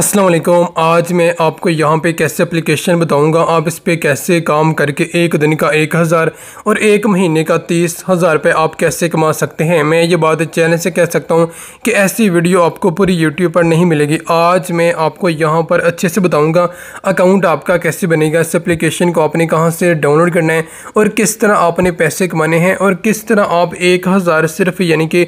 असलम आज मैं आपको यहाँ पे कैसे एप्लीकेशन बताऊँगा आप इस पर कैसे काम करके एक दिन का एक हज़ार और एक महीने का तीस हज़ार रुपये आप कैसे कमा सकते हैं मैं ये बात चैनल से कह सकता हूँ कि ऐसी वीडियो आपको पूरी यूट्यूब पर नहीं मिलेगी आज मैं आपको यहाँ पर अच्छे से बताऊँगा अकाउंट आपका कैसे बनेगा इस एप्लीकेशन को आपने कहाँ से डाउनलोड करना है और किस तरह आपने पैसे कमाने हैं और किस तरह आप एक हज़ार सिर्फ यानी कि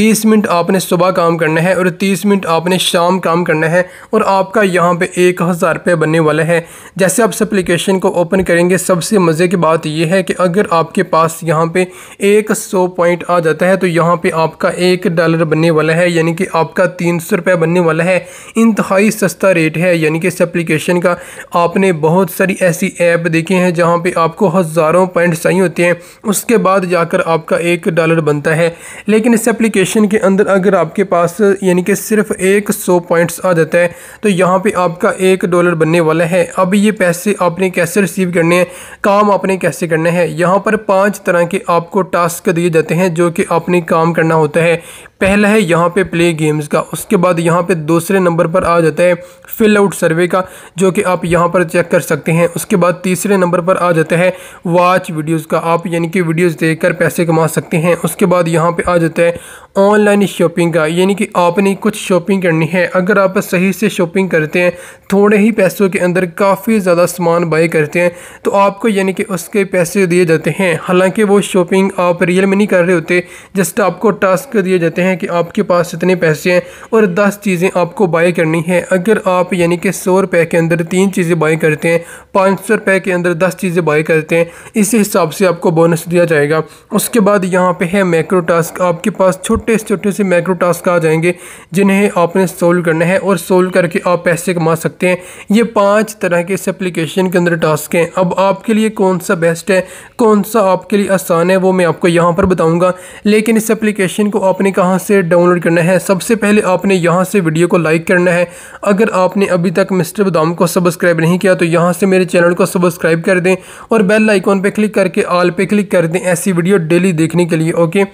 बीस मिनट आपने सुबह काम करना है और तीस मिनट आपने शाम काम करना है और आपका यहाँ पे एक हज़ार रुपये बनने वाला है जैसे आप इस एप्लीकेशन को ओपन करेंगे सबसे मज़े की बात यह है कि अगर आपके पास यहाँ पे एक सौ पॉइंट आ जाता है तो यहाँ पे आपका एक डॉलर बनने वाला है यानी कि आपका तीन सौ रुपया बनने वाला है इंतहाई सस्ता रेट है यानी कि इस एप्लीकेशन का आपने बहुत सारी ऐसी ऐप देखी हैं जहाँ पर आपको हज़ारों पॉइंट चाहिए होते हैं उसके बाद जाकर आपका एक डॉलर बनता है लेकिन इस एप्लीकेशन के अंदर अगर आपके पास यानी कि सिर्फ एक सौ पॉइंट्स आ जाता है तो यहाँ पे आपका एक डॉलर बनने वाला है अब ये पैसे आपने कैसे रिसीव करने हैं काम आपने कैसे करने हैं यहाँ पर पाँच तरह के आपको टास्क दिए जाते हैं जो कि आपने काम करना होता है पहला है यहाँ पे प्ले गेम्स का उसके बाद यहाँ पे दूसरे नंबर पर आ जाता है फिल आउट सर्वे का जो कि आप यहाँ पर चेक कर सकते हैं उसके बाद तीसरे नंबर पर आ जाता है वॉच वीडियोज का आप यानी कि वीडियोज़ देख पैसे कमा सकते हैं उसके बाद यहाँ पे आ जाता है ऑनलाइन शॉपिंग का यानी कि आपने कुछ शॉपिंग करनी है अगर आप सही से शॉपिंग करते हैं थोड़े ही पैसों के अंदर काफ़ी ज़्यादा सामान बाई करते हैं तो आपको यानी कि उसके पैसे दिए जाते हैं हालांकि वो शॉपिंग आप रियल में नहीं कर रहे होते जस्ट आपको टास्क दिए जाते हैं कि आपके पास इतने पैसे हैं और दस चीज़ें आपको बाई करनी है अगर आप यानी कि सौ रुपये के अंदर तीन चीज़ें बाई करते हैं पाँच सौ रुपए के अंदर दस चीज़ें बाई करते हैं इस हिसाब से आपको बोनस दिया जाएगा उसके बाद यहाँ पर है मैक्रो टास्क आपके पास छोटे छोटे से छोटे से माइक्रो टास्क आ जाएंगे जिन्हें आपने सोल्व करना है और सोल्व करके आप पैसे कमा सकते हैं ये पाँच तरह के इस एप्लीकेशन के अंदर टास्क हैं अब आपके लिए कौन सा बेस्ट है कौन सा आपके लिए आसान है वो मैं आपको यहाँ पर बताऊँगा लेकिन इस एप्लीकेशन को आपने कहाँ से डाउनलोड करना है सबसे पहले आपने यहाँ से वीडियो को लाइक करना है अगर आपने अभी तक मिस्टर बदाम को सब्सक्राइब नहीं किया तो यहाँ से मेरे चैनल को सब्सक्राइब कर दें और बेल आइकॉन पर क्लिक करके आल पर क्लिक कर दें ऐसी वीडियो डेली देखने के लिए ओके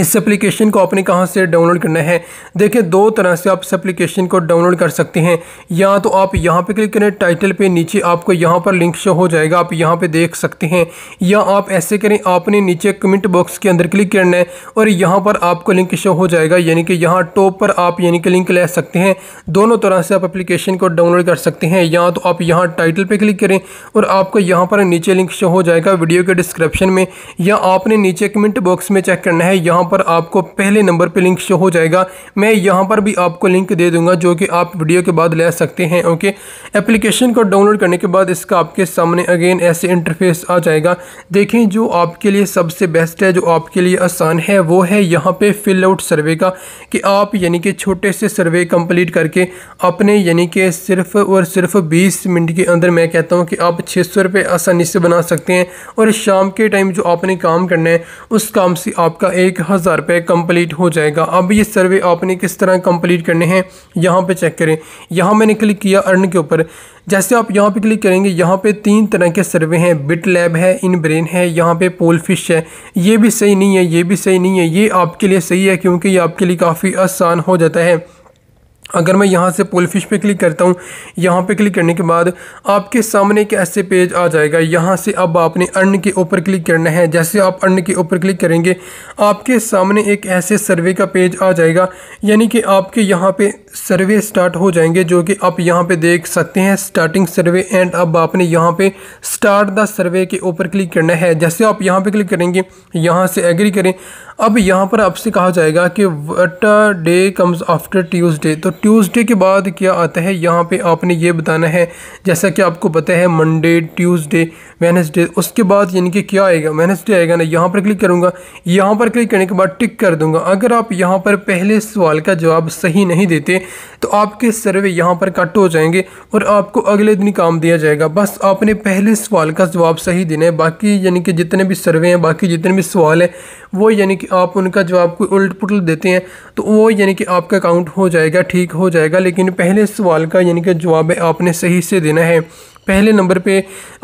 इस एप्लीकेशन को आपने कहाँ से डाउनलोड करना है देखिए दो तरह से आप इस एप्लीकेशन को डाउनलोड कर सकते हैं या तो आप यहाँ पे क्लिक करें टाइटल पे नीचे आपको यहाँ पर लिंक शो हो जाएगा आप यहाँ पे देख सकते हैं या आप ऐसे करें आपने नीचे कमेंट बॉक्स के अंदर क्लिक करना है और यहाँ पर आपको लिंक शो हो जाएगा यानी कि यहाँ टॉप पर आप यानी कि लिंक ले सकते हैं दोनों तरह से आप एप्लीकेशन को डाउनलोड कर सकते हैं या तो आप यहाँ टाइटल पर क्लिक करें और आपको यहाँ पर नीचे लिंक शो हो जाएगा वीडियो के डिस्क्रिप्शन में या आपने नीचे कमेंट बॉक्स में चेक करना है यहाँ पर आपको पहले नंबर पे लिंक शो हो जाएगा मैं यहाँ पर भी आपको लिंक दे दूंगा जो कि आप वीडियो के बाद ले सकते हैं ओके एप्लीकेशन को डाउनलोड करने के बाद इसका आपके सामने अगेन ऐसे इंटरफेस आ जाएगा देखें जो आपके लिए सबसे बेस्ट है जो आपके लिए आसान है वो है यहाँ पर फिल आउट सर्वे का कि आप यानी कि छोटे से सर्वे कंप्लीट करके अपने यानी कि सिर्फ और सिर्फ बीस मिनट के अंदर मैं कहता हूँ कि आप छः सौ रुपये आसानी से बना सकते हैं और शाम के टाइम जो आपने काम करना है उस काम से आपका एक हज़ार रुपये कम्प्लीट हो जाएगा अब ये सर्वे आपने किस तरह कंप्लीट करने हैं यहाँ पे चेक करें यहाँ मैंने क्लिक किया अर्न के ऊपर जैसे आप यहाँ पे क्लिक करेंगे यहाँ पे तीन तरह के सर्वे हैं बिट लैब है इन ब्रेन है यहाँ पे पोल फिश है ये भी सही नहीं है ये भी सही नहीं है ये आपके लिए सही है क्योंकि ये आपके लिए काफ़ी आसान हो जाता है अगर मैं यहाँ से पोल फिश पे क्लिक करता हूँ यहाँ पे क्लिक करने के बाद आपके सामने एक ऐसे पेज आ जाएगा यहाँ से अब आपने अर्न के ऊपर क्लिक करना है जैसे आप अर्न के ऊपर क्लिक करेंगे आपके सामने एक ऐसे सर्वे का पेज आ जाएगा यानी कि आपके यहाँ पे सर्वे स्टार्ट हो जाएंगे जो कि आप यहाँ पे देख सकते हैं स्टार्टिंग सर्वे एंड अब आपने यहाँ पे स्टार्ट द सर्वे के ऊपर क्लिक करना है जैसे आप यहाँ पे क्लिक करेंगे यहाँ से एग्री करें अब यहाँ पर आपसे कहा जाएगा कि what day comes after Tuesday तो ट्यूसडे के बाद क्या आता है यहाँ पे आपने ये बताना है जैसा कि आपको पता है मंडे ट्यूसडे वेनसडे उसके बाद यानी कि क्या आएगा वेनसडे आएगा ना यहाँ पर क्लिक करूँगा यहाँ पर क्लिक करने के बाद टिक कर दूँगा अगर आप यहाँ पर पहले सवाल का जवाब सही नहीं देते तो आपके सर्वे यहाँ पर कट हो जाएंगे और आपको अगले दिन काम दिया जाएगा बस आपने पहले सवाल का जवाब सही देना है बाकी यानी कि जितने भी सर्वे हैं बाकी जितने भी सवाल हैं वो यानी कि आप उनका जवाब कोई उल्ट पुलट देते हैं तो वो यानी कि आपका अकाउंट हो जाएगा ठीक हो जाएगा लेकिन पहले सवाल का यानी कि जवाब आपने सही से देना है पहले नंबर पे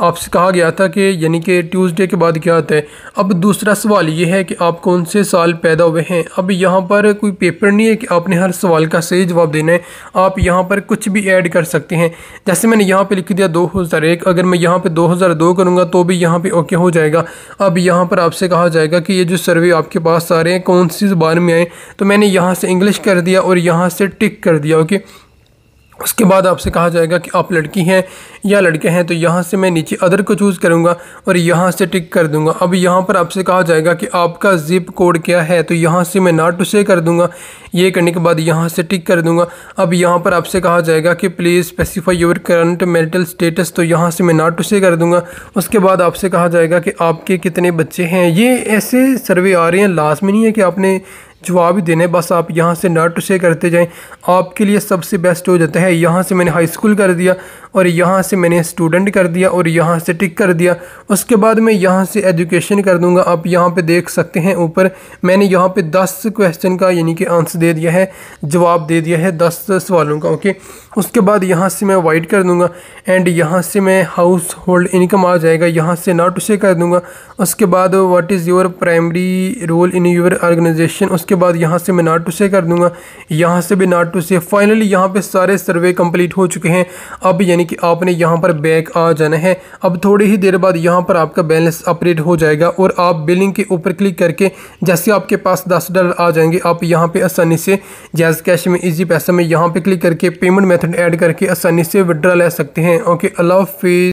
आपसे कहा गया था कि यानी कि ट्यूसडे के बाद क्या आता है अब दूसरा सवाल ये है कि आप कौन से साल पैदा हुए हैं अब यहाँ पर कोई पेपर नहीं है कि आपने हर सवाल का सही जवाब देना है आप यहाँ पर कुछ भी ऐड कर सकते हैं जैसे मैंने यहाँ पे लिख दिया दो हज़ार एक अगर मैं यहाँ पे दो हज़ार दो करूँगा तो भी यहाँ पर ओके हो जाएगा अब यहाँ पर आपसे कहा जाएगा कि ये जो सर्वे आपके पास आ रहे हैं कौन सी ज़बान में आए तो मैंने यहाँ से इंग्लिश कर दिया और यहाँ से टिक कर दिया ओके उसके बाद आपसे कहा जाएगा कि आप लड़की हैं या लड़के हैं तो यहाँ से मैं नीचे अदर को चूज़ करूँगा और यहाँ से टिक कर दूँगा अब यहाँ पर आपसे कहा जाएगा कि आपका ज़िप कोड क्या है तो यहाँ से मैं नाट टू से कर दूँगा ये करने के बाद यहाँ से टिक कर दूँगा अब यहाँ पर आपसे कहा जाएगा कि please specify your current marital status तो यहाँ से मैं नाट टू से कर दूँगा उसके बाद आपसे कहा जाएगा कि आपके कितने बच्चे हैं ये ऐसे सर्वे आ रहे हैं लास्ट में नहीं है कि आपने जवाब ही देने बस आप यहाँ से नट से करते जाएं आपके लिए सबसे बेस्ट हो जाता है यहाँ से मैंने हाई स्कूल कर दिया और यहाँ से मैंने स्टूडेंट कर दिया और यहाँ से टिक कर दिया उसके बाद मैं यहाँ से एजुकेशन कर दूँगा आप यहाँ पे देख सकते हैं ऊपर मैंने यहाँ पे दस क्वेश्चन का यानी कि आंसर दे दिया है जवाब दे दिया है दस सवालों का ओके उसके बाद यहाँ से मैं वाइट कर दूँगा एंड यहाँ से मैं हाउस होल्ड इनकम आ जाएगा यहाँ से नॉट उसे कर दूँगा उसके बाद what is your primary role in your organisation उसके उसके बाद यहाँ से मैं नाट टू से कर दूंगा यहाँ से भी नाट टू से फाइनली यहाँ पे सारे सर्वे कंप्लीट हो चुके हैं अब यानी कि आपने यहाँ पर बैक आ जाना है अब थोड़ी ही देर बाद यहाँ पर आपका बैलेंस अपडेट हो जाएगा और आप बिलिंग के ऊपर क्लिक करके जैसे आपके पास दस डॉलर आ जाएंगे आप यहाँ पर आसानी से जैज कैश में ईजी पैसा में यहाँ पर क्लिक करके पेमेंट मैथड ऐड करके आसानी से विड्रा ले सकते हैं ओके अलाउ फीस